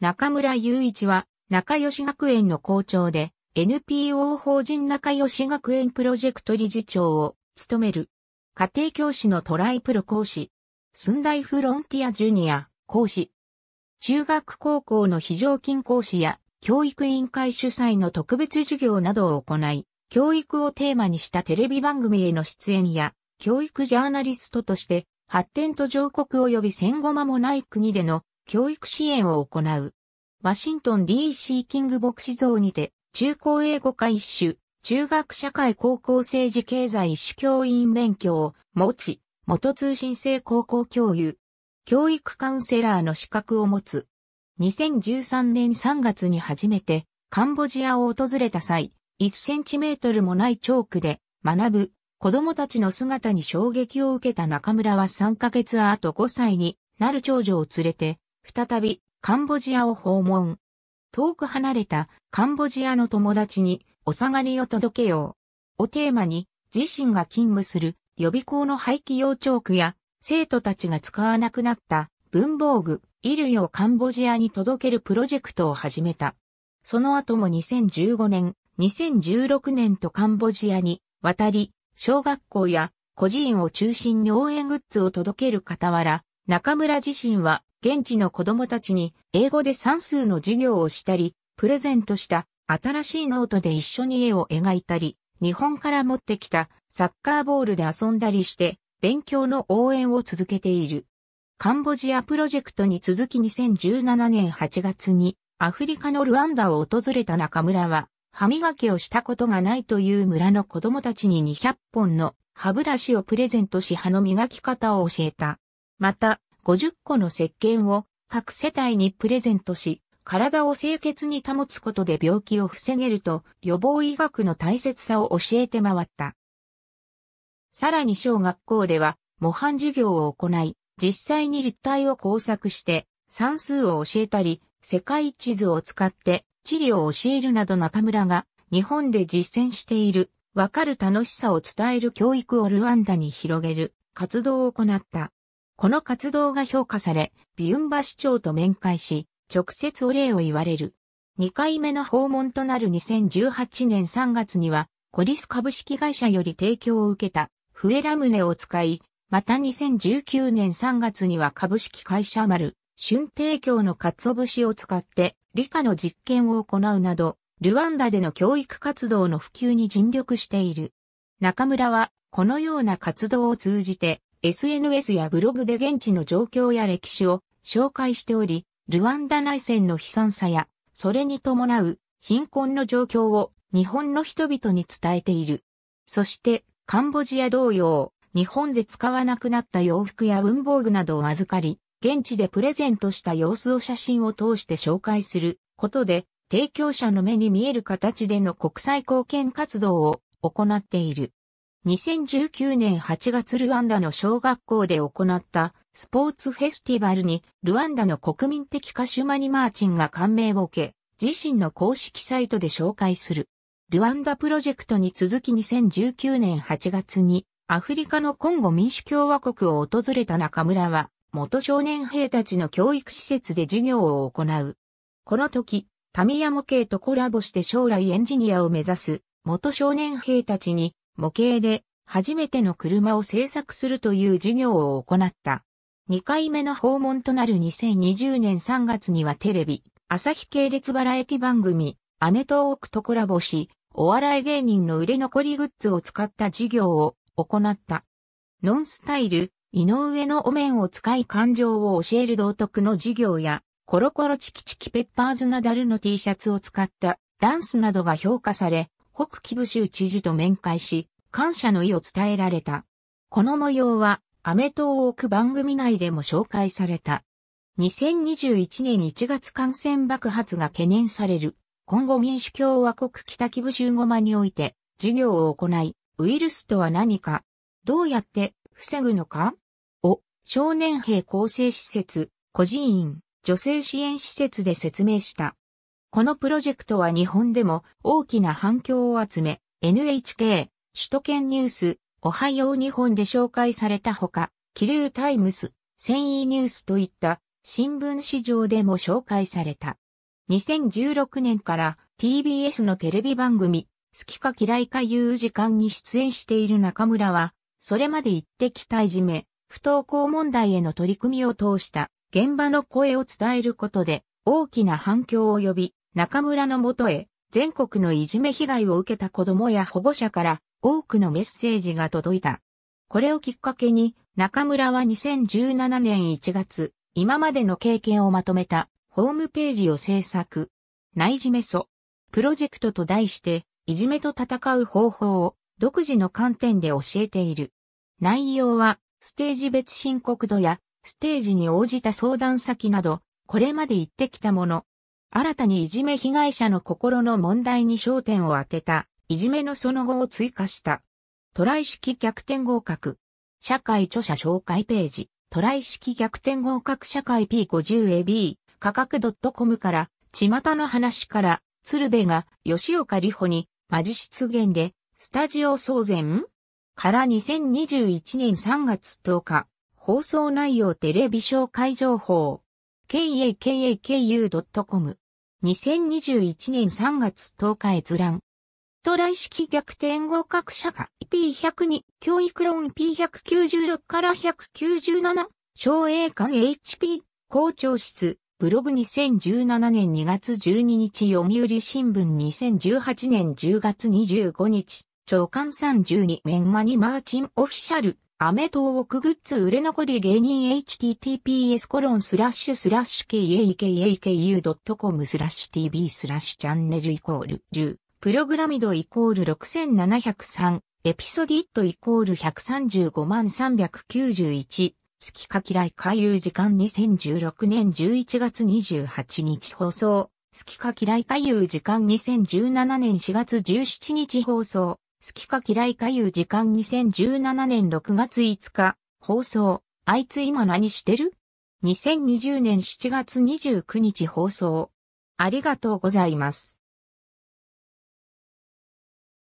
中村雄一は、仲良し学園の校長で、NPO 法人仲良し学園プロジェクト理事長を務める。家庭教師のトライプロ講師。寸大フロンティアジュニア講師。中学高校の非常勤講師や教育委員会主催の特別授業などを行い、教育をテーマにしたテレビ番組への出演や、教育ジャーナリストとして、発展途上国及び戦後間もない国での教育支援を行う。ワシントン D.C. キング牧師像にて、中高英語科一種、中学社会高校政治経済主教員免許を持ち、元通信制高校教諭、教育カウンセラーの資格を持つ。2013年3月に初めてカンボジアを訪れた際、1センチメートルもないチョークで学ぶ子供たちの姿に衝撃を受けた中村は3ヶ月後5歳になる長女を連れて再びカンボジアを訪問。遠く離れたカンボジアの友達にお下がりを届けよう。をテーマに自身が勤務する予備校の廃棄用チョークや生徒たちが使わなくなった文房具、衣類をカンボジアに届けるプロジェクトを始めた。その後も2015年、2016年とカンボジアに渡り、小学校や孤児院を中心に応援グッズを届ける傍ら、中村自身は現地の子供たちに英語で算数の授業をしたり、プレゼントした新しいノートで一緒に絵を描いたり、日本から持ってきたサッカーボールで遊んだりして、勉強の応援を続けている。カンボジアプロジェクトに続き2017年8月にアフリカのルワンダを訪れた中村は歯磨きをしたことがないという村の子供たちに200本の歯ブラシをプレゼントし歯の磨き方を教えた。また50個の石鹸を各世帯にプレゼントし、体を清潔に保つことで病気を防げると予防医学の大切さを教えて回った。さらに小学校では模範授業を行い、実際に立体を工作して算数を教えたり、世界地図を使って地理を教えるなど中村が日本で実践しているわかる楽しさを伝える教育をルワンダに広げる活動を行った。この活動が評価され、ビウンバ市長と面会し、直接お礼を言われる。2回目の訪問となる2018年3月には、コリス株式会社より提供を受けた、フエラムネを使い、また2019年3月には株式会社丸、春提供の鰹節を使って、理科の実験を行うなど、ルワンダでの教育活動の普及に尽力している。中村は、このような活動を通じて、SNS やブログで現地の状況や歴史を紹介しており、ルワンダ内戦の悲惨さや、それに伴う貧困の状況を日本の人々に伝えている。そして、カンボジア同様、日本で使わなくなった洋服や文房具などを預かり、現地でプレゼントした様子を写真を通して紹介することで、提供者の目に見える形での国際貢献活動を行っている。2019年8月ルワンダの小学校で行ったスポーツフェスティバルにルワンダの国民的歌手マニ・マーチンが感銘を受け、自身の公式サイトで紹介する。ルワンダプロジェクトに続き2019年8月にアフリカのコンゴ民主共和国を訪れた中村は元少年兵たちの教育施設で授業を行う。この時、タミヤ模型とコラボして将来エンジニアを目指す元少年兵たちに模型で初めての車を製作するという事業を行った。2回目の訪問となる2020年3月にはテレビ、朝日系列バラエティ番組、アメトーークとコラボし、お笑い芸人の売れ残りグッズを使った事業を行った。ノンスタイル、井上のお面を使い感情を教える道徳の授業や、コロコロチキチキペッパーズナダルの T シャツを使ったダンスなどが評価され、北キブ州知事と面会し、感謝の意を伝えられた。この模様は、アメトーーク番組内でも紹介された。2021年1月感染爆発が懸念される、今後民主共和国北キブ州ゴマにおいて、授業を行い、ウイルスとは何か、どうやって防ぐのかを、少年兵構成施設、孤児院、女性支援施設で説明した。このプロジェクトは日本でも大きな反響を集め、NHK、首都圏ニュース、おはよう日本で紹介されたほか、気流タイムス、繊維ニュースといった新聞市場でも紹介された。2016年から TBS のテレビ番組、好きか嫌いかいう時間に出演している中村は、それまで言ってきたいじめ、不登校問題への取り組みを通した現場の声を伝えることで大きな反響を呼び、中村のもとへ、全国のいじめ被害を受けた子供や保護者から多くのメッセージが届いた。これをきっかけに、中村は2017年1月、今までの経験をまとめたホームページを制作。内じめそ。プロジェクトと題して、いじめと戦う方法を独自の観点で教えている。内容は、ステージ別申告度や、ステージに応じた相談先など、これまで言ってきたもの、新たにいじめ被害者の心の問題に焦点を当てた、いじめのその後を追加した。トライ式逆転合格。社会著者紹介ページ。トライ式逆転合格社会 P50AB 価格 .com から、巷の話から、鶴瓶が吉岡里帆にマジ出現で、スタジオ騒然から2021年3月10日、放送内容テレビ紹介情報。kakau.com k 2021年3月10日閲覧。トライ式逆転合格者が P102、教育論 P196 から197、省営館 HP、校長室、ブログ2017年2月12日読売新聞2018年10月25日、長官32メンマニマーチンオフィシャル、アメトーークグッズ売れ残り芸人 https コロンスラッシュスラッシュ kakku.com スラッシュ tv スラッシュチャンネルイコール10プログラミドイコール6703エピソディットイコール135万391好きか嫌い回遊時間2016年11月28日放送好きか嫌い回遊時間2017年4月17日放送好きか嫌いかいう時間2017年6月5日、放送、あいつ今何してる ?2020 年7月29日放送。ありがとうございます。